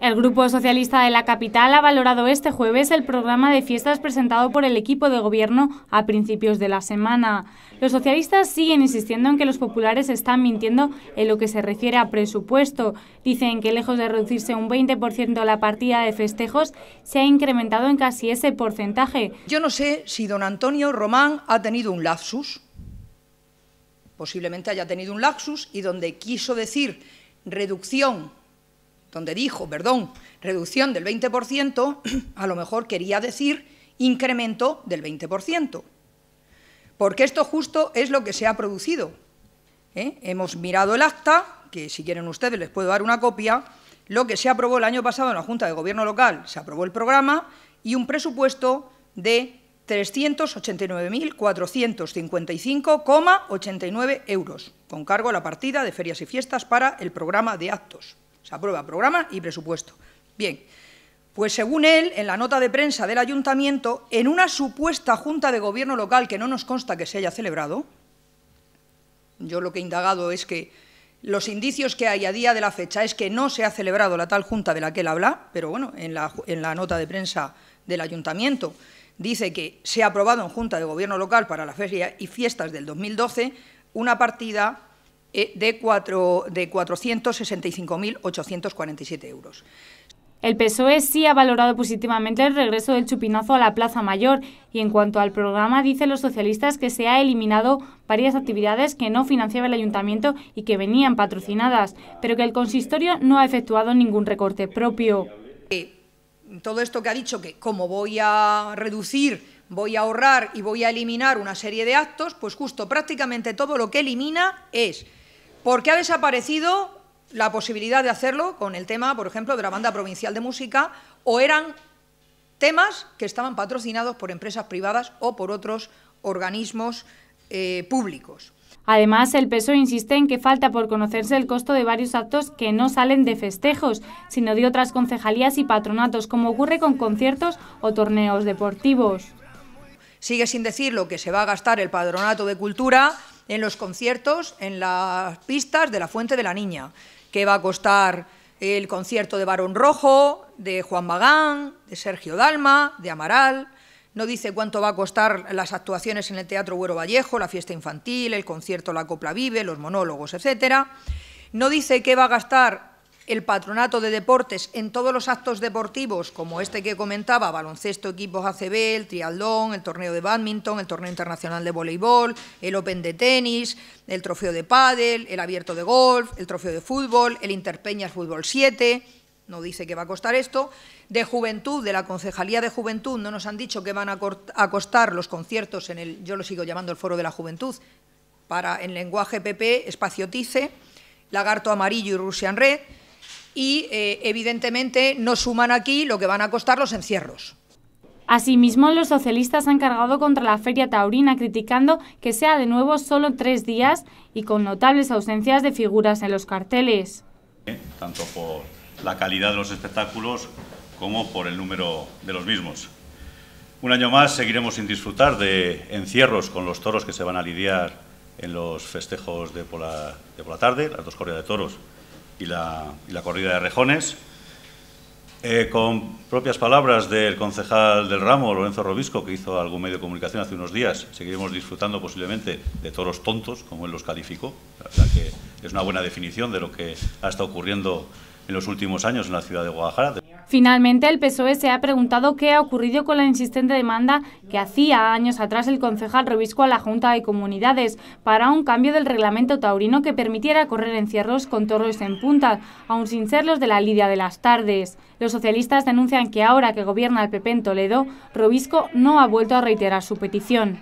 El Grupo Socialista de la capital ha valorado este jueves el programa de fiestas presentado por el equipo de gobierno a principios de la semana. Los socialistas siguen insistiendo en que los populares están mintiendo en lo que se refiere a presupuesto. Dicen que lejos de reducirse un 20% la partida de festejos, se ha incrementado en casi ese porcentaje. Yo no sé si don Antonio Román ha tenido un lapsus. Posiblemente haya tenido un lapsus y donde quiso decir reducción donde dijo, perdón, reducción del 20%, a lo mejor quería decir incremento del 20%, porque esto justo es lo que se ha producido. ¿eh? Hemos mirado el acta, que si quieren ustedes les puedo dar una copia, lo que se aprobó el año pasado en la Junta de Gobierno Local, se aprobó el programa y un presupuesto de 389.455,89 euros, con cargo a la partida de ferias y fiestas para el programa de actos. Se aprueba programa y presupuesto. Bien, pues según él, en la nota de prensa del ayuntamiento, en una supuesta junta de gobierno local que no nos consta que se haya celebrado, yo lo que he indagado es que los indicios que hay a día de la fecha es que no se ha celebrado la tal junta de la que él habla, pero bueno, en la, nota de prensa del ayuntamiento dice que se ha aprobado en Junta de Gobierno Local para la Feria y Fiestas del 2012 una partida eh, de, de 465.847 euros. El PSOE sí ha valorado positivamente el regreso del chupinazo a la Plaza Mayor y en cuanto al programa dicen los socialistas que se ha eliminado varias actividades que no financiaba el ayuntamiento y que venían patrocinadas, pero que el consistorio no ha efectuado ningún recorte propio. Eh, todo esto que ha dicho que como voy a reducir, voy a ahorrar y voy a eliminar una serie de actos, pues justo prácticamente todo lo que elimina es qué ha desaparecido la posibilidad de hacerlo con el tema, por ejemplo, de la banda provincial de música, o eran temas que estaban patrocinados por empresas privadas o por otros organismos eh, públicos. Además, el PSOE insiste en que falta por conocerse el costo de varios actos que no salen de festejos, sino de otras concejalías y patronatos, como ocurre con conciertos o torneos deportivos. Sigue sin decir lo que se va a gastar el patronato de Cultura, en los conciertos, en las pistas de la Fuente de la Niña, que va a costar el concierto de Barón Rojo, de Juan Magán, de Sergio Dalma, de Amaral. No dice cuánto va a costar las actuaciones en el Teatro Güero Vallejo, la fiesta infantil, el concierto La Copla Vive, los monólogos, etcétera. No dice qué va a gastar el patronato de deportes en todos los actos deportivos, como este que comentaba, baloncesto, equipos ACB, el triatlón, el torneo de badminton, el torneo internacional de voleibol, el Open de tenis, el trofeo de pádel, el abierto de golf, el trofeo de fútbol, el Interpeñas Fútbol 7, no dice que va a costar esto, de juventud, de la Concejalía de Juventud, no nos han dicho que van a, costar los conciertos en el, yo lo sigo llamando el Foro de la Juventud, para en lenguaje PP, Espacio Tice, Lagarto Amarillo y en Red, y eh, evidentemente no suman aquí lo que van a costar los encierros. Asimismo, los socialistas han cargado contra la feria taurina, criticando que sea de nuevo solo tres días y con notables ausencias de figuras en los carteles. Tanto por la calidad de los espectáculos como por el número de los mismos. Un año más seguiremos sin disfrutar de encierros con los toros que se van a lidiar en los festejos de por la, de la tarde, las dos corridas de toros y la, corrida de rejones. Eh, con propias palabras del concejal del ramo, Lorenzo Robisco, que hizo algún medio de comunicación hace unos días, seguiremos disfrutando posiblemente de toros tontos, como él los calificó, que es una buena definición de lo que ha estado ocurriendo en los últimos años en la ciudad de Guadalajara. Finalmente, el PSOE se ha preguntado qué ha ocurrido con la insistente demanda que hacía años atrás el concejal Robisco a la Junta de Comunidades para un cambio del reglamento taurino que permitiera correr encierros con toros en punta, aun sin ser los de la lidia de las tardes. Los socialistas denuncian que ahora que gobierna el PP en Toledo, Robisco no ha vuelto a reiterar su petición.